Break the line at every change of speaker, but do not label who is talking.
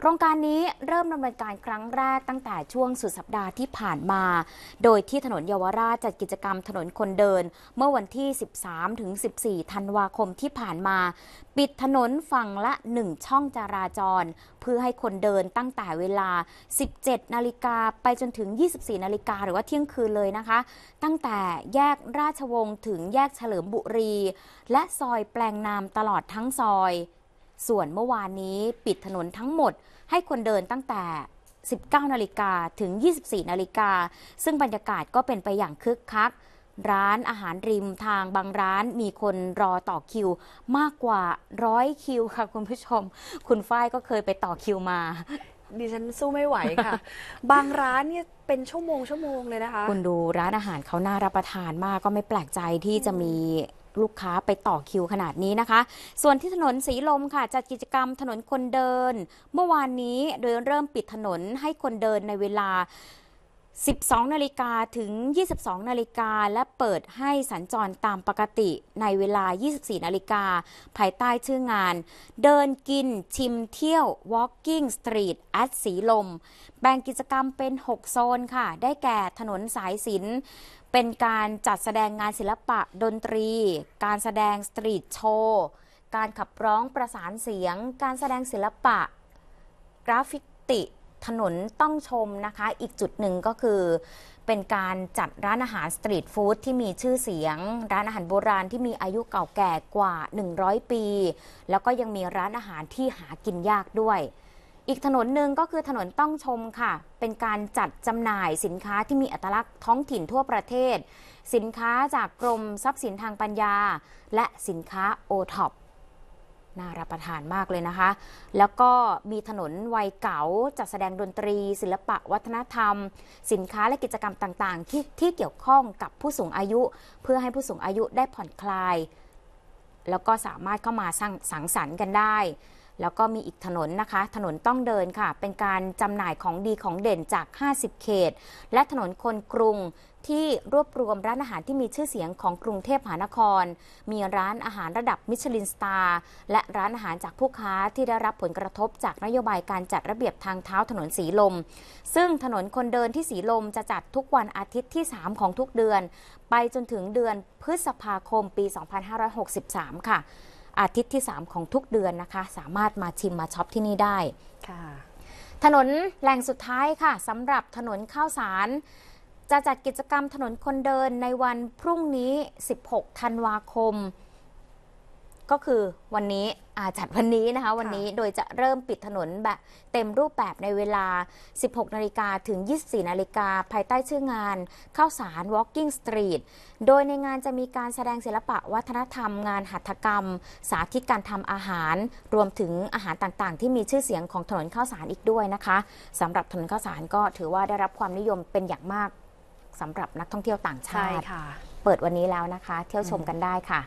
โครงการนี้เริ่มดำเนินการครั้งแรกตั้งแต่ช่วงสุดสัปดาห์ที่ผ่านมา โดยที่ถนนเยาวราชจัดกิจกรรมถนนคนเดินเมื่อวันที่ 13 ถึง 14 ธันวาคมที่ผ่านมา ปิดถนนฝั่งละ 1 ช่องจราจร เพื่อให้คนเดินตั้งแต่เวลา 17 นาฬิกาไปจนถึง 24 นาฬิกาหรือว่าเที่ยงคืนเลยนะคะ ตั้งแต่แยกราชวงศ์ถึงแยกเฉลิมบุรี และซอยแปลงนามตลอดทั้งซอยส่วนเมื่อวานนี้ปิดถนนทั้งหมดให้คนเดินตั้งแต่ 19 นาฬิกาถึง 24 นาฬิกา ซึ่งบรรยากาศก็เป็นไปอย่างคึกคัก ร้านอาหารริมทางบางร้านมีคนรอต่อคิวมากกว่าร้อยคิวค่ะคุณผู้ชม คุณฝ้ายก็เคยไปต่อคิวมา ดิฉันสู้ไม่ไหวค่ะ บางร้านเนี่ยเป็นชั่วโมงชั่วโมงเลยนะคะ คุณดูร้านอาหารเขาน่ารับประทานมากก็ไม่แปลกใจที่จะมีลูกค้าไปต่อคิวขนาดนี้นะคะ ส่วนที่ถนนสีลมค่ะจัดกิจกรรมถนนคนเดิน เมื่อวานนี้โดยเริ่มปิดถนนให้คนเดินในเวลา12 นาฬิกาถึง 22 นาฬิกาและเปิดให้สัญจรตามปกติในเวลา 24 นาฬิกาภายใต้ชื่องาน เดินกินชิมเที่ยว Walking Street at สีลมแบ่งกิจกรรมเป็น 6 โซนค่ะ ได้แก่ถนนสายศิลป์เป็นการจัดแสดงงานศิลปะดนตรี การแสดงสตรีทโชว์การขับร้องประสานเสียง การแสดงศิลปะ กราฟิกติถนนต้องชมนะคะอีกจุดหนึ่งก็คือ เป็นการจัดร้านอาหารสตรีทฟู้ดที่มีชื่อเสียง ร้านอาหารโบราณที่มีอายุเก่าแก่กว่า 100 ปี แล้วก็ยังมีร้านอาหารที่หากินยากด้วย อีกถนนหนึ่งก็คือถนนต้องชมค่ะ เป็นการจัดจำหน่ายสินค้าที่มีอัตลักษณ์ท้องถิ่นทั่วประเทศ สินค้าจากกรมทรัพย์สินทางปัญญา และสินค้าโอท็อปน่ารับประทานมากเลยนะคะ แล้วก็มีถนนวัยเก่าจัดแสดงดนตรี ศิลปะวัฒนธรรม สินค้าและกิจกรรมต่างๆที่ที่เกี่ยวข้องกับผู้สูงอายุ เพื่อให้ผู้สูงอายุได้ผ่อนคลาย แล้วก็สามารถเข้ามาสร้างสังสรรค์กันได้แล้วก็มีอีกถนนนะคะ ถนนต้องเดินค่ะ เป็นการจำหน่ายของดีของเด่นจาก 50 เขตและถนนคนกรุงที่รวบรวมร้านอาหารที่มีชื่อเสียงของกรุงเทพมหานคร มีร้านอาหารระดับมิชลินสตาร์และร้านอาหารจากผู้ค้าที่ได้รับผลกระทบจากนโยบายการจัดระเบียบทางเท้าถนนสีลม ซึ่งถนนคนเดินที่สีลมจะจัดทุกวันอาทิตย์ที่ 3 ของทุกเดือน ไปจนถึงเดือนพฤษภาคมปี 2563 ค่ะอาทิตย์ที่ 3 ของทุกเดือนนะคะสามารถมาชิมมาช็อปที่นี่ได้ ถนนแหล่งสุดท้ายค่ะสำหรับถนนข้าวสาร จะจัดกิจกรรมถนนคนเดินในวันพรุ่งนี้ 16 ธันวาคมก็คือวันนี้อาจัดวันนี้นะคะ วันนี้โดยจะเริ่มปิดถนนแบบเต็มรูปแบบในเวลา 16 นาฬิกาถึง 24 นาฬิกาภายใต้ชื่องานเข้าสาร Walking Street โดยในงานจะมีการแสดงศิลปะวัฒนธรรมงานหัตถกรรม สาธิตการทำอาหาร รวมถึงอาหารต่างๆที่มีชื่อเสียงของถนนข้าวสารอีกด้วยนะคะสำหรับถนนข้าวสารก็ถือว่าได้รับความนิยมเป็นอย่างมากสำหรับนักท่องเที่ยวต่างชาติเปิดวันนี้แล้วนะคะ เที่ยวชมกันได้ค่ะ